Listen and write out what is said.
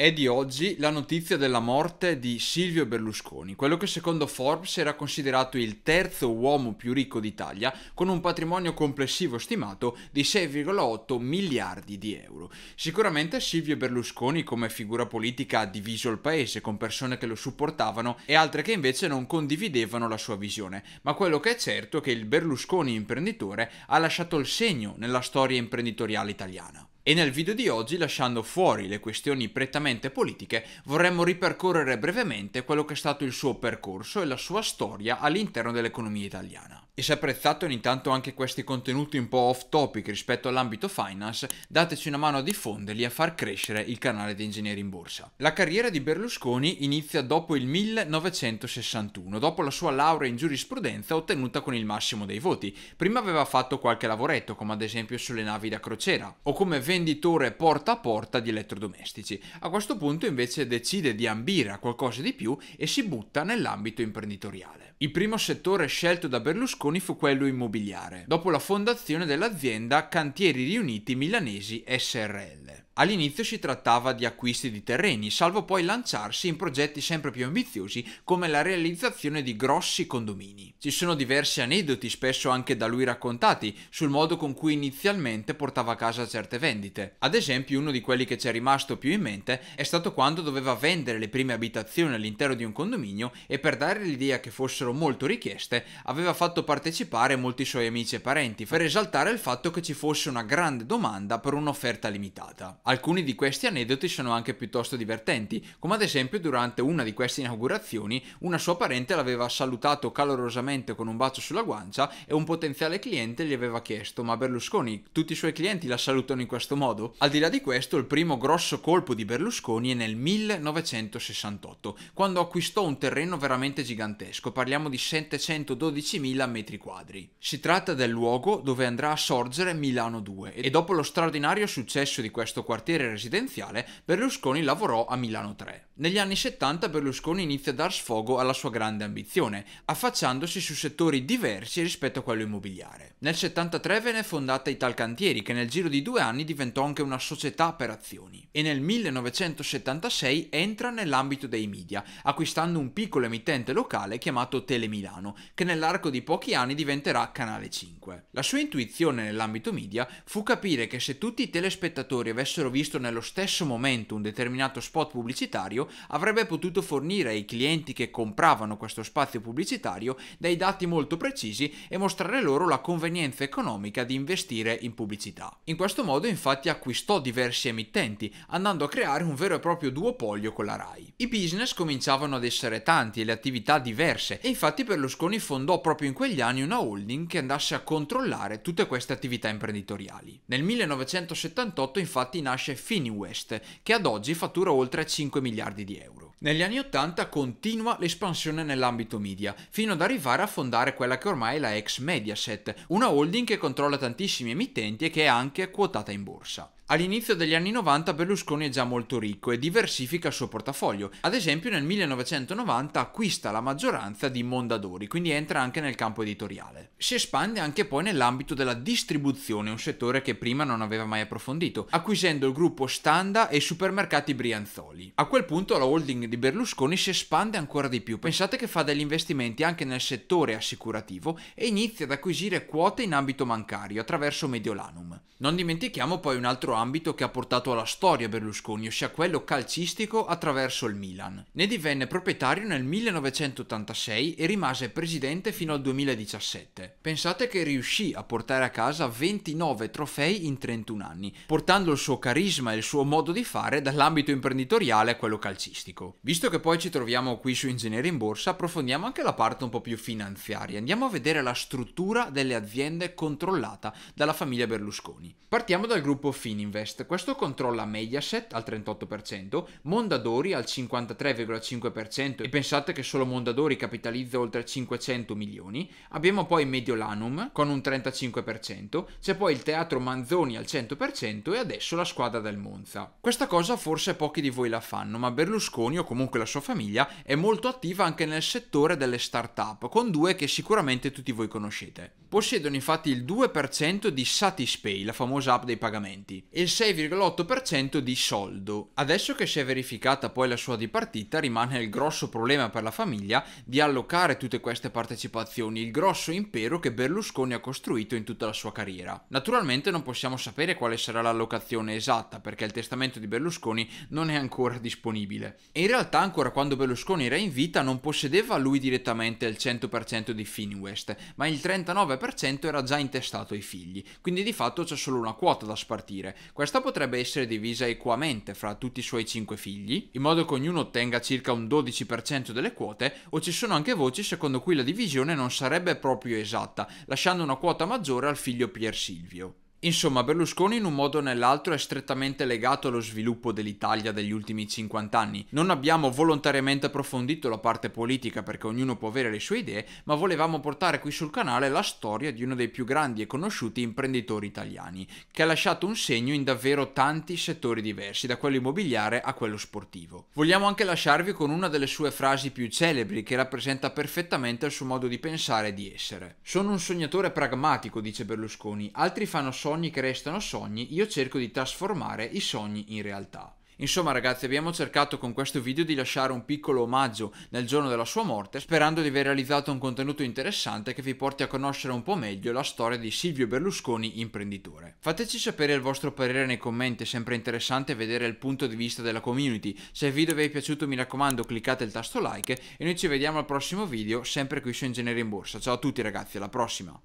È di oggi la notizia della morte di Silvio Berlusconi, quello che secondo Forbes era considerato il terzo uomo più ricco d'Italia, con un patrimonio complessivo stimato di 6,8 miliardi di euro. Sicuramente Silvio Berlusconi come figura politica ha diviso il paese con persone che lo supportavano e altre che invece non condividevano la sua visione, ma quello che è certo è che il Berlusconi imprenditore ha lasciato il segno nella storia imprenditoriale italiana. E nel video di oggi, lasciando fuori le questioni prettamente politiche, vorremmo ripercorrere brevemente quello che è stato il suo percorso e la sua storia all'interno dell'economia italiana. E se apprezzate ogni tanto anche questi contenuti un po' off topic rispetto all'ambito finance, dateci una mano a diffonderli e a far crescere il canale di Ingegneri in Borsa. La carriera di Berlusconi inizia dopo il 1961, dopo la sua laurea in giurisprudenza ottenuta con il massimo dei voti. Prima aveva fatto qualche lavoretto, come ad esempio sulle navi da crociera, o come vende venditore porta a porta di elettrodomestici. A questo punto invece decide di ambire a qualcosa di più e si butta nell'ambito imprenditoriale. Il primo settore scelto da Berlusconi fu quello immobiliare, dopo la fondazione dell'azienda Cantieri Riuniti Milanesi SRL. All'inizio si trattava di acquisti di terreni, salvo poi lanciarsi in progetti sempre più ambiziosi come la realizzazione di grossi condomini. Ci sono diversi aneddoti, spesso anche da lui raccontati, sul modo con cui inizialmente portava a casa certe vendite. Ad esempio, uno di quelli che ci è rimasto più in mente è stato quando doveva vendere le prime abitazioni all'interno di un condominio e per dare l'idea che fossero molto richieste, aveva fatto partecipare molti suoi amici e parenti per esaltare il fatto che ci fosse una grande domanda per un'offerta limitata. Alcuni di questi aneddoti sono anche piuttosto divertenti, come ad esempio durante una di queste inaugurazioni una sua parente l'aveva salutato calorosamente con un bacio sulla guancia e un potenziale cliente gli aveva chiesto ma Berlusconi tutti i suoi clienti la salutano in questo modo? Al di là di questo il primo grosso colpo di Berlusconi è nel 1968, quando acquistò un terreno veramente gigantesco, parliamo di 712.000 metri quadri. Si tratta del luogo dove andrà a sorgere Milano 2 e dopo lo straordinario successo di questo quartiere residenziale, Berlusconi lavorò a Milano 3. Negli anni 70 Berlusconi inizia a dar sfogo alla sua grande ambizione, affacciandosi su settori diversi rispetto a quello immobiliare. Nel 73 venne fondata Italcantieri, che nel giro di due anni diventò anche una società per azioni. E nel 1976 entra nell'ambito dei media, acquistando un piccolo emittente locale chiamato Telemilano, che nell'arco di pochi anni diventerà Canale 5. La sua intuizione nell'ambito media fu capire che se tutti i telespettatori avessero avessero visto nello stesso momento un determinato spot pubblicitario avrebbe potuto fornire ai clienti che compravano questo spazio pubblicitario dei dati molto precisi e mostrare loro la convenienza economica di investire in pubblicità. In questo modo infatti acquistò diversi emittenti andando a creare un vero e proprio duopolio con la RAI. I business cominciavano ad essere tanti e le attività diverse e infatti Berlusconi fondò proprio in quegli anni una holding che andasse a controllare tutte queste attività imprenditoriali. Nel 1978 infatti in nasce Finiwest, che ad oggi fattura oltre 5 miliardi di euro. Negli anni 80 continua l'espansione nell'ambito media, fino ad arrivare a fondare quella che ormai è la ex Mediaset, una holding che controlla tantissimi emittenti e che è anche quotata in borsa. All'inizio degli anni 90 Berlusconi è già molto ricco e diversifica il suo portafoglio. Ad esempio nel 1990 acquista la maggioranza di Mondadori, quindi entra anche nel campo editoriale. Si espande anche poi nell'ambito della distribuzione, un settore che prima non aveva mai approfondito, acquisendo il gruppo Standa e i supermercati Brianzoli. A quel punto la holding di Berlusconi si espande ancora di più. Pensate che fa degli investimenti anche nel settore assicurativo e inizia ad acquisire quote in ambito bancario attraverso Mediolanum. Non dimentichiamo poi un altro ambito ambito che ha portato alla storia Berlusconi, ossia quello calcistico attraverso il Milan. Ne divenne proprietario nel 1986 e rimase presidente fino al 2017. Pensate che riuscì a portare a casa 29 trofei in 31 anni, portando il suo carisma e il suo modo di fare dall'ambito imprenditoriale a quello calcistico. Visto che poi ci troviamo qui su Ingegneri in Borsa, approfondiamo anche la parte un po' più finanziaria. Andiamo a vedere la struttura delle aziende controllata dalla famiglia Berlusconi. Partiamo dal gruppo Finin Fininvest. Questo controlla Mediaset al 38%, Mondadori al 53,5% e pensate che solo Mondadori capitalizza oltre 500 milioni. Abbiamo poi Mediolanum con un 35%, c'è poi il Teatro Manzoni al 100% e adesso la squadra del Monza. Questa cosa forse pochi di voi la fanno, ma Berlusconi o comunque la sua famiglia è molto attiva anche nel settore delle start-up, con due che sicuramente tutti voi conoscete. Possiedono infatti il 2% di Satispay, la famosa app dei pagamenti, e il 6,8% di Soldo. Adesso che si è verificata poi la sua dipartita, rimane il grosso problema per la famiglia di allocare tutte queste partecipazioni, il grosso impero che Berlusconi ha costruito in tutta la sua carriera. Naturalmente non possiamo sapere quale sarà l'allocazione esatta, perché il testamento di Berlusconi non è ancora disponibile. E in realtà ancora quando Berlusconi era in vita non possedeva lui direttamente il 100% di Finwest, ma il 39% 9% era già intestato ai figli, quindi di fatto c'è solo una quota da spartire. Questa potrebbe essere divisa equamente fra tutti i suoi 5 figli, in modo che ognuno ottenga circa un 12% delle quote, o ci sono anche voci secondo cui la divisione non sarebbe proprio esatta, lasciando una quota maggiore al figlio Pier Silvio. Insomma, Berlusconi in un modo o nell'altro è strettamente legato allo sviluppo dell'Italia degli ultimi 50 anni. Non abbiamo volontariamente approfondito la parte politica perché ognuno può avere le sue idee, ma volevamo portare qui sul canale la storia di uno dei più grandi e conosciuti imprenditori italiani, che ha lasciato un segno in davvero tanti settori diversi, da quello immobiliare a quello sportivo. Vogliamo anche lasciarvi con una delle sue frasi più celebri che rappresenta perfettamente il suo modo di pensare e di essere. Sono un sognatore pragmatico, dice Berlusconi, altri fanno soldi sogni che restano sogni, io cerco di trasformare i sogni in realtà. Insomma ragazzi abbiamo cercato con questo video di lasciare un piccolo omaggio nel giorno della sua morte sperando di aver realizzato un contenuto interessante che vi porti a conoscere un po' meglio la storia di Silvio Berlusconi imprenditore. Fateci sapere il vostro parere nei commenti, è sempre interessante vedere il punto di vista della community. Se il video vi è piaciuto mi raccomando cliccate il tasto like e noi ci vediamo al prossimo video sempre qui su Ingegneria in Borsa. Ciao a tutti ragazzi, alla prossima!